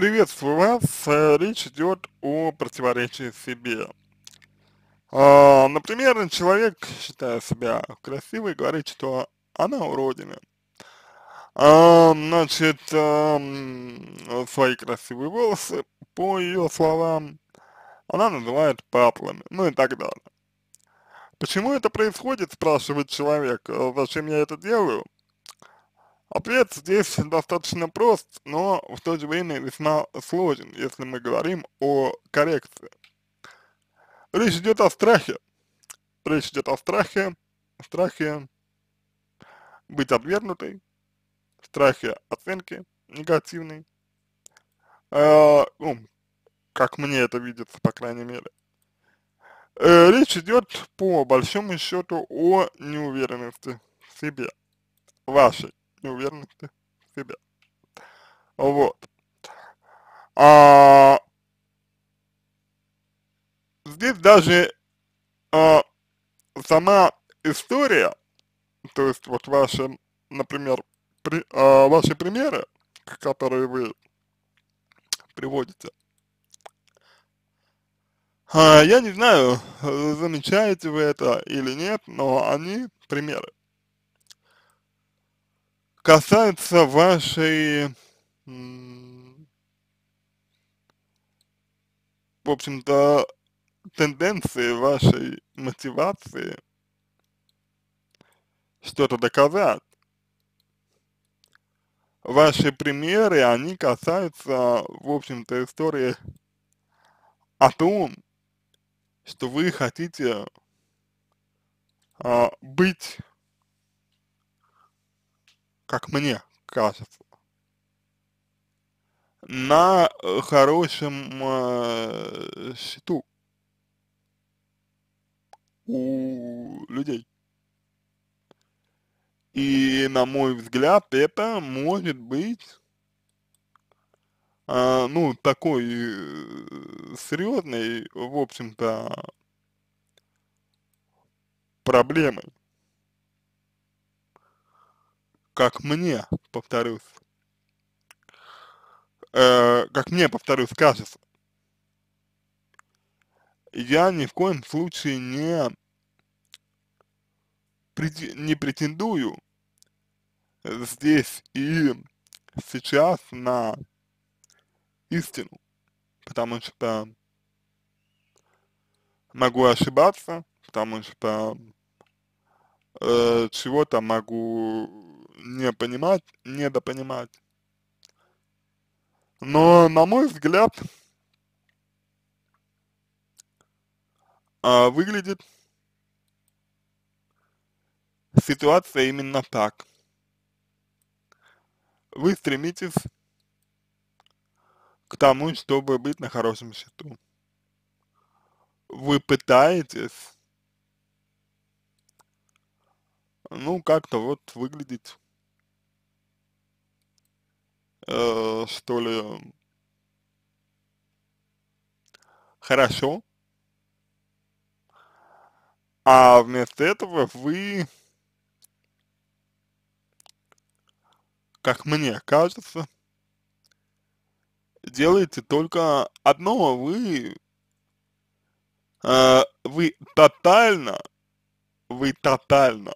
Приветствую вас. Э, речь идет о противоречии себе. А, например, человек, считая себя красивой, говорит, что она уродина. А, значит, э, свои красивые волосы, по ее словам, она называет паплами, ну и так далее. Почему это происходит, спрашивает человек, э, зачем я это делаю? Ответ здесь достаточно прост, но в то же время весьма сложен, если мы говорим о коррекции. Речь идет о страхе. Речь идет о страхе, страхе быть отвергнутой, страхе оценки негативной, э, ну, как мне это видится, по крайней мере. Э, речь идет по большому счету о неуверенности в себе, вашей неуверенности в себе. Вот. А, здесь даже а, сама история, то есть вот ваши, например, при, а, ваши примеры, которые вы приводите, а, я не знаю, замечаете вы это или нет, но они примеры касается вашей, в общем-то, тенденции, вашей мотивации что-то доказать. Ваши примеры, они касаются, в общем-то, истории о том, что вы хотите а, быть как мне кажется, на э, хорошем э, счету у людей. И, на мой взгляд, это может быть, э, ну, такой э, серьезной, в общем-то, проблемой как мне, повторюсь, э, как мне, повторюсь, кажется, я ни в коем случае не, не претендую здесь и сейчас на истину, потому что могу ошибаться, потому что э, чего-то могу не понимать, недопонимать. Но, на мой взгляд, а, выглядит ситуация именно так. Вы стремитесь к тому, чтобы быть на хорошем счету. Вы пытаетесь, ну, как-то вот выглядеть э, что ли, хорошо, а вместо этого вы, как мне кажется, делаете только одно, а вы, э, вы тотально, вы тотально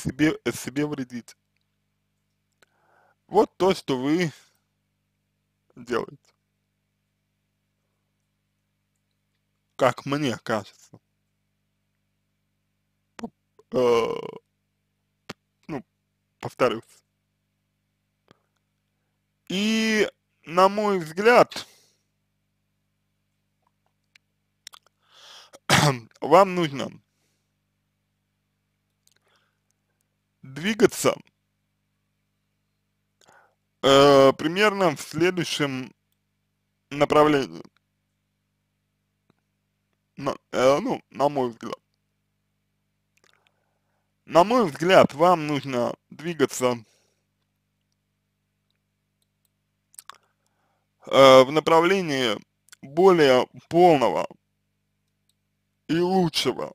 себе, себе вредите. Вот то, что вы делаете. Как мне кажется. Э, ну, повторюсь. И, на мой взгляд, вам нужно двигаться э, примерно в следующем направлении. На, э, ну, на мой взгляд. На мой взгляд, вам нужно двигаться э, в направлении более полного и лучшего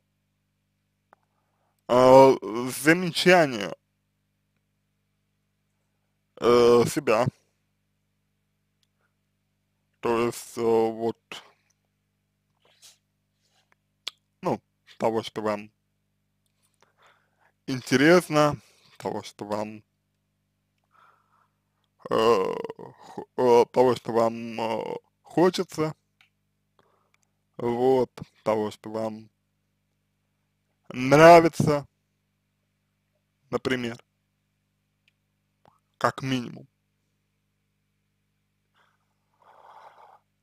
э, замечания э, себя. То есть э, вот, ну, того, что вам интересно, того, что вам э, э, того, что вам э, хочется, вот, того, что вам нравится, например как минимум.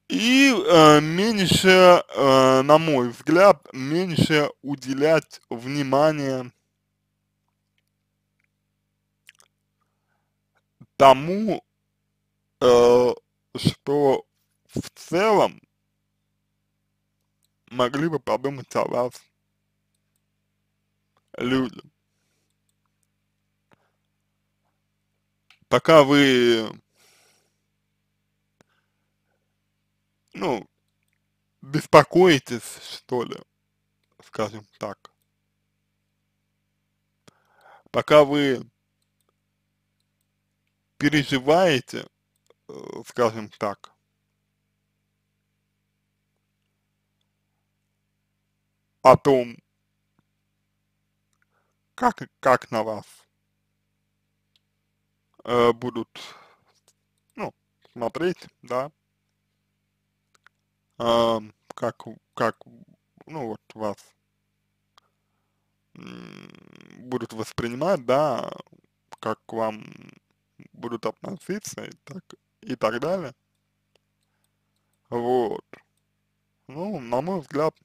И э, меньше, э, на мой взгляд, меньше уделять внимание тому, э, что в целом могли бы подумать о вас люди. пока вы, ну, беспокоитесь, что ли, скажем так, пока вы переживаете, э, скажем так, о том, как, как на вас э, будут, ну, смотреть, да, э, как, как, ну, вот вас будут воспринимать, да, как к вам будут относиться и так, и так далее. Вот. Ну, на мой взгляд,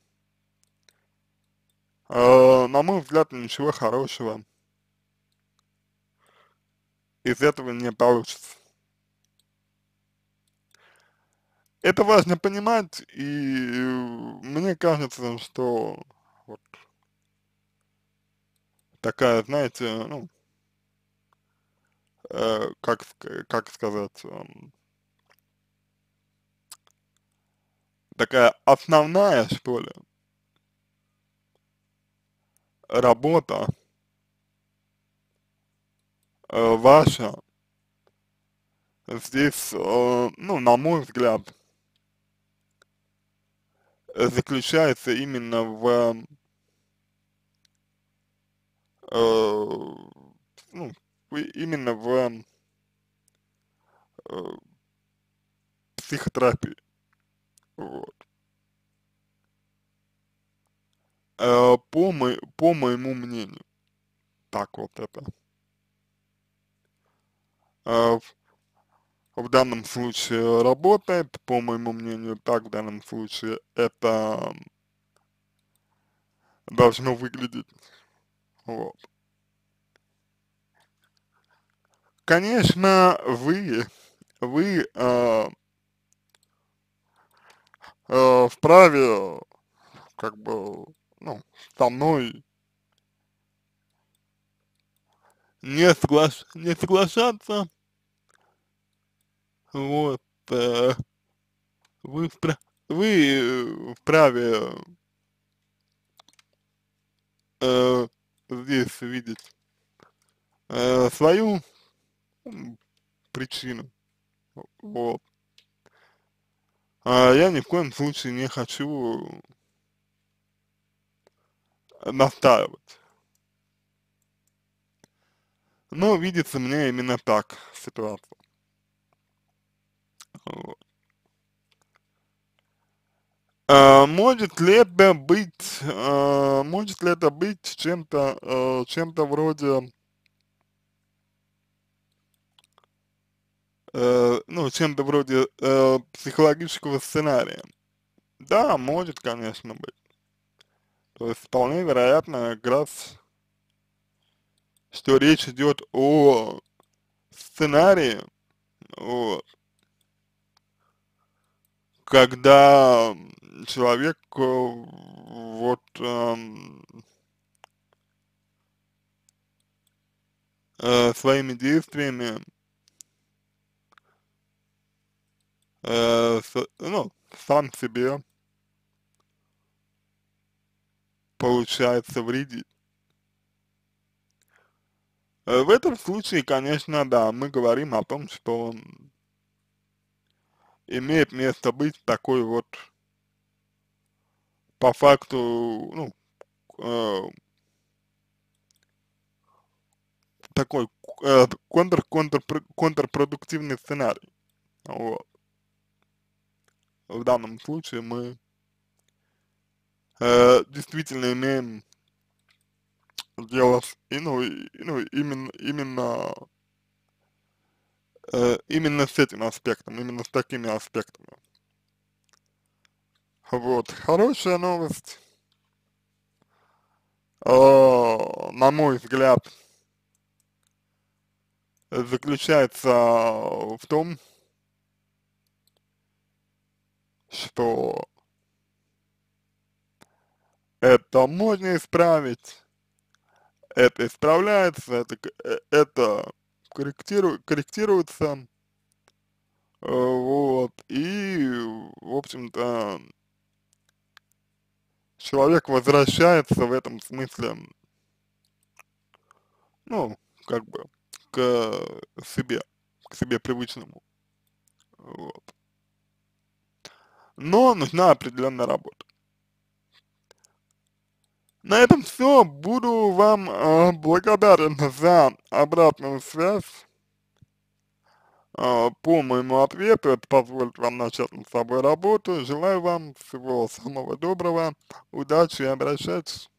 э, на мой взгляд, ничего хорошего из этого не получится. Это важно понимать, и э, мне кажется, что вот такая, знаете, ну, э, как, как сказать, э, такая основная, что ли, работа Э, ваша. Здесь, э, ну, на мой взгляд, заключается именно в э, ну, именно в психотерапии. Вот. по, мо по моему мнению. Так вот это. Э, в данном случае работает, по моему мнению, так в данном случае это должно выглядеть. Вот. Конечно, вы, вы э, э, вправе, как бы, ну, со мной не, соглаш не соглашаться, вот. Э, вы, впра вы э, вправе э, здесь видеть э, свою причину. Вот. А я ни в коем случае не хочу настаивать. Но видится мне именно так ситуация. Вот. Э, а, может ли это быть, а, может ли это быть чем-то, а, чем-то вроде, ну, чем-то вроде психологического сценария? Да, может, конечно, быть. То есть вполне вероятно, как раз, что речь идет о сценарии, вот, когда человек э, вот эм, э, своими действиями э, с, ну, сам себе получается вредить. Э, в этом случае, конечно, да, мы говорим о том, что имеет место быть такой вот по факту, ну, э, такой э, контр, контр, контрпродуктивный сценарий. Вот. В данном случае мы э, действительно имеем дело с, ну, ну именно, именно э, именно с этим аспектом, именно с такими аспектами. Вот, хорошая новость, э, на мой взгляд, заключается в том, что это можно исправить, это исправляется, это, э, это корректиру, корректируется, э, вот, и, в общем-то, человек возвращается в этом смысле, ну, как бы, к себе, к себе привычному, вот. Но нужна определенная работа. На этом все. Буду вам э, благодарен за обратную связь э, по моему ответу. Это позволит вам начать над собой работу. Желаю вам всего самого доброго, удачи и обращайтесь.